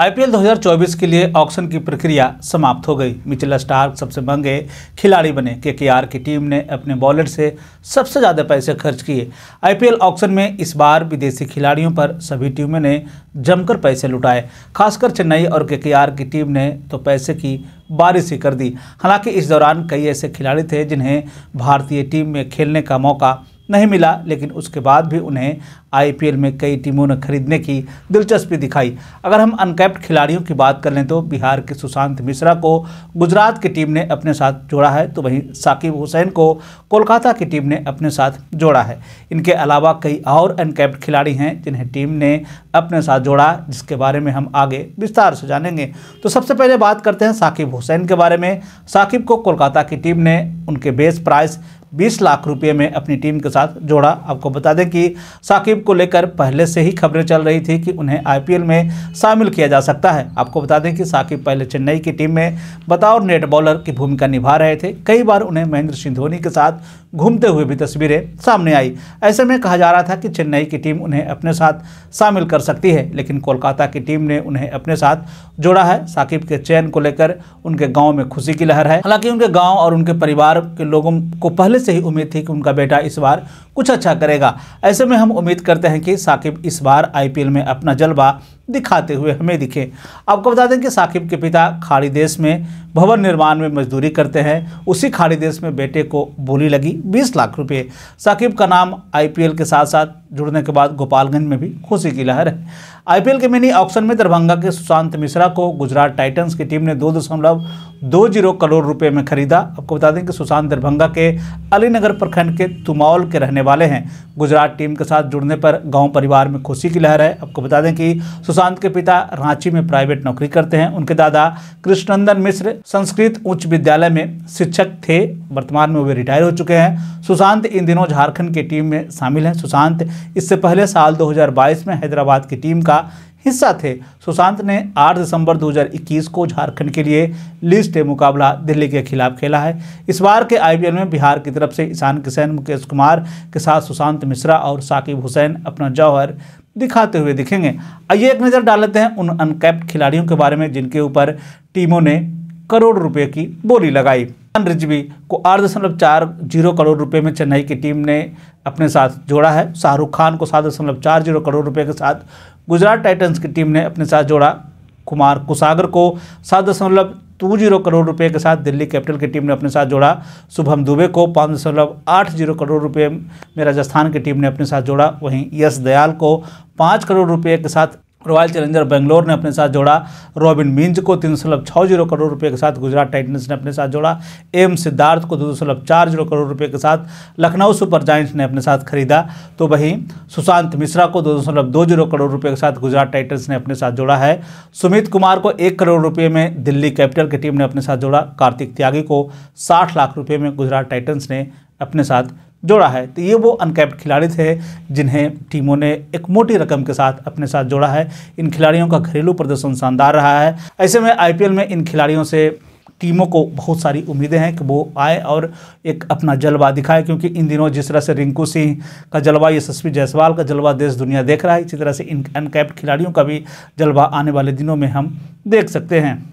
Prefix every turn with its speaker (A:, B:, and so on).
A: IPL 2024 के लिए auction की प्रक्रिया समाप्त हो गई मिचला स्टार्क सबसे महंगे खिलाड़ी बने आर की टीम ने अपने बॉलर से सबसे ज़्यादा पैसे खर्च किए आईपीएल ऑक्शन में इस बार विदेशी खिलाड़ियों पर सभी टीमों ने जमकर पैसे लुटाए खासकर चेन्नई और आर की टीम ने तो पैसे की बारिश ही कर दी हालांकि इस दौरान कई ऐसे खिलाड़ी थे जिन्हें भारतीय टीम में खेलने का मौका नहीं मिला लेकिन उसके बाद भी उन्हें आईपीएल में कई टीमों ने खरीदने की दिलचस्पी दिखाई अगर हम अनकैप्ड खिलाड़ियों की बात कर लें तो बिहार के सुशांत मिश्रा को गुजरात की टीम ने अपने साथ जोड़ा है तो वहीं साकिब हुसैन को कोलकाता की टीम ने अपने साथ जोड़ा है इनके अलावा कई और अनकैप्ड खिलाड़ी हैं जिन्हें टीम ने अपने साथ जोड़ा जिसके बारे में हम आगे विस्तार से जानेंगे तो सबसे पहले बात करते हैं साकिब हुसैन के बारे में साकिब को कोलकाता की टीम ने उनके बेस प्राइस 20 लाख रुपए में अपनी टीम के साथ जोड़ा आपको बता दें कि साकिब को लेकर पहले से ही खबरें चल रही थी कि उन्हें आईपीएल में शामिल किया जा सकता है आपको बता दें कि साकिब पहले चेन्नई की टीम में बतौर नेट बॉलर की भूमिका निभा रहे थे कई बार उन्हें महेंद्र सिंह धोनी के साथ घूमते हुए भी तस्वीरें सामने आई ऐसे में कहा जा रहा था कि चेन्नई की टीम उन्हें अपने साथ शामिल कर सकती है लेकिन कोलकाता की टीम ने उन्हें अपने साथ जोड़ा है साकिब के चयन को लेकर उनके गांव में खुशी की लहर है हालांकि उनके गांव और उनके परिवार के लोगों को पहले से ही उम्मीद थी कि उनका बेटा इस बार कुछ अच्छा करेगा ऐसे में हम उम्मीद करते हैं कि साकिब इस बार आईपीएल में अपना जलवा दिखाते हुए हमें दिखे आपको बता दें कि साकिब के पिता खाड़ी देश में भवन निर्माण में मजदूरी करते हैं उसी खाड़ी देश में बेटे को बोली लगी 20 लाख रुपए साकिब का नाम आईपीएल के साथ साथ जुड़ने के बाद गोपालगंज में भी खुशी की लहर है आईपीएल के मिनी ऑक्शन में दरभंगा के सुशांत मिश्रा को गुजरात टाइटंस की टीम ने दो दशमलव दो जीरो करोड़ रुपए में खरीदा आपको बता दें कि सुशांत दरभंगा के अलीनगर प्रखंड के तुमौल के रहने वाले हैं गुजरात टीम के साथ जुड़ने पर गाँव परिवार में खुशी की लहर है आपको बता दें कि सुशांत के पिता रांची में प्राइवेट नौकरी करते हैं उनके दादा कृष्णनंदन मिश्र संस्कृत उच्च विद्यालय में शिक्षक थे वर्तमान में वे रिटायर हो चुके हैं सुशांत इन दिनों झारखंड की टीम में शामिल हैं सुशांत इससे पहले साल दो में हैदराबाद की टीम का का हिस्सा थे सुशांत ने 8 दिसंबर 2021 को झारखंड के लिए लिस्ट मुकाबला दिल्ली के खिलाफ खेला है इस बार के आईपीएल में बिहार की तरफ से ईशान किशन मुकेश कुमार के साथ सुशांत मिश्रा और साकिब हुसैन अपना जौहर दिखाते हुए दिखेंगे आइए एक नज़र डाल लेते हैं उन अनकैप्ड खिलाड़ियों के बारे में जिनके ऊपर टीमों ने करोड़ रुपये की बोली लगाई रिजवी को आठ दशमलव चार जीरो करोड़ रुपए में चेन्नई की टीम ने अपने साथ जोड़ा है शाहरुख खान को सात दशमलव चार जीरो करोड़ रुपए के साथ गुजरात टाइटंस की टीम ने अपने साथ जोड़ा कुमार कुसागर को सात दशमलव टू जीरो करोड़ रुपए के साथ दिल्ली कैपिटल की टीम ने अपने साथ जोड़ा शुभम दुबे को पाँच दशमलव आठ जीरो करोड़ रुपए में राजस्थान की टीम ने अपने साथ जोड़ा वहीं यश दयाल को पाँच करोड़ रुपए के साथ रॉयल चैलेंजर बेंगलोर ने अपने साथ जोड़ा रॉबिन मिंज को तीन दशमलव छः जीरो करोड़ रुपए के साथ गुजरात टाइटन्स ने अपने साथ जोड़ा एम सिद्धार्थ को दो दशमलव चार जीरो करोड़ रुपए के साथ लखनऊ सुपर जाइंट्स ने अपने साथ खरीदा तो वहीं सुशांत मिश्रा को दो दशमलव दो जीरो करोड़ रुपए के साथ गुजरात टाइटन्स ने अपने साथ जोड़ा है सुमित कुमार को एक करोड़ रुपये में दिल्ली कैपिटल की टीम ने अपने साथ जोड़ा कार्तिक त्यागी को साठ लाख रुपये में गुजरात टाइटन्स ने अपने साथ जोड़ा है तो ये वो अनकैप्ड खिलाड़ी थे जिन्हें टीमों ने एक मोटी रकम के साथ अपने साथ जोड़ा है इन खिलाड़ियों का घरेलू प्रदर्शन शानदार रहा है ऐसे में आई में इन खिलाड़ियों से टीमों को बहुत सारी उम्मीदें हैं कि वो आए और एक अपना जलवा दिखाए क्योंकि इन दिनों जिस तरह से रिंकू सिंह का जलवा यशस्वी जायसवाल का जलवा देश दुनिया देख रहा है इसी तरह से इन अनकैप्ड खिलाड़ियों का भी जलवा आने वाले दिनों में हम देख सकते हैं